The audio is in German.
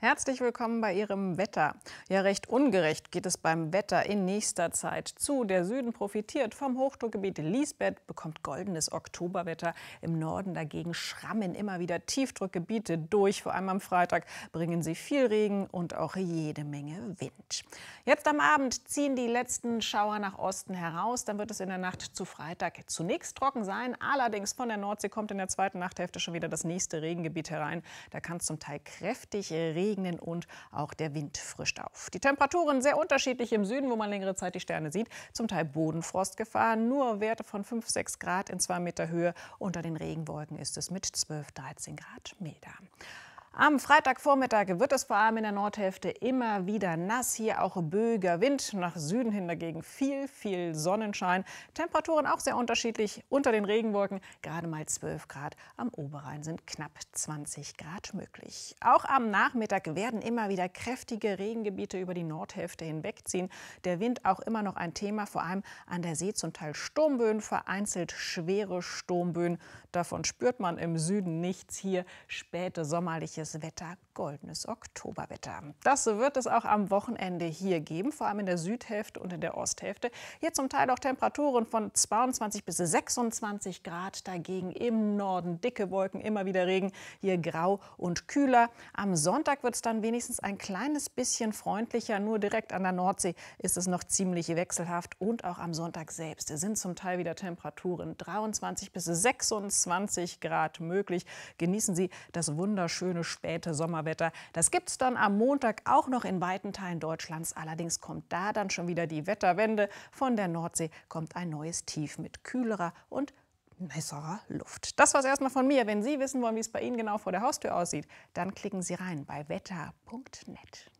Herzlich willkommen bei Ihrem Wetter. Ja, recht ungerecht geht es beim Wetter in nächster Zeit zu. Der Süden profitiert vom Hochdruckgebiet Lisbeth, bekommt goldenes Oktoberwetter. Im Norden dagegen schrammen immer wieder Tiefdruckgebiete durch. Vor allem am Freitag bringen sie viel Regen und auch jede Menge Wind. Jetzt am Abend ziehen die letzten Schauer nach Osten heraus. Dann wird es in der Nacht zu Freitag zunächst trocken sein. Allerdings von der Nordsee kommt in der zweiten Nachthälfte schon wieder das nächste Regengebiet herein. Da kann es zum Teil kräftig regnen Regnen und auch der Wind frischt auf. Die Temperaturen sehr unterschiedlich im Süden, wo man längere Zeit die Sterne sieht. Zum Teil Bodenfrostgefahr, nur Werte von 5, 6 Grad in 2 Meter Höhe. Unter den Regenwolken ist es mit 12, 13 Grad milder. Am Freitagvormittag wird es vor allem in der Nordhälfte immer wieder nass. Hier auch böiger Wind. Nach Süden hin dagegen viel, viel Sonnenschein. Temperaturen auch sehr unterschiedlich. Unter den Regenwolken gerade mal 12 Grad. Am Oberrhein sind knapp 20 Grad möglich. Auch am Nachmittag werden immer wieder kräftige Regengebiete über die Nordhälfte hinwegziehen. Der Wind auch immer noch ein Thema, vor allem an der See zum Teil Sturmböen, vereinzelt schwere Sturmböen. Davon spürt man im Süden nichts. Hier späte sommerliches goldenes Wetter, goldenes Oktoberwetter. Das wird es auch am Wochenende hier geben, vor allem in der Südhälfte und in der Osthälfte. Hier zum Teil auch Temperaturen von 22 bis 26 Grad, dagegen im Norden dicke Wolken, immer wieder Regen, hier grau und kühler. Am Sonntag wird es dann wenigstens ein kleines bisschen freundlicher, nur direkt an der Nordsee ist es noch ziemlich wechselhaft und auch am Sonntag selbst sind zum Teil wieder Temperaturen 23 bis 26 Grad möglich. Genießen Sie das wunderschöne späte Sommerwetter. Das gibt es dann am Montag auch noch in weiten Teilen Deutschlands. Allerdings kommt da dann schon wieder die Wetterwende. Von der Nordsee kommt ein neues Tief mit kühlerer und besserer Luft. Das war es erstmal von mir. Wenn Sie wissen wollen, wie es bei Ihnen genau vor der Haustür aussieht, dann klicken Sie rein bei wetter.net.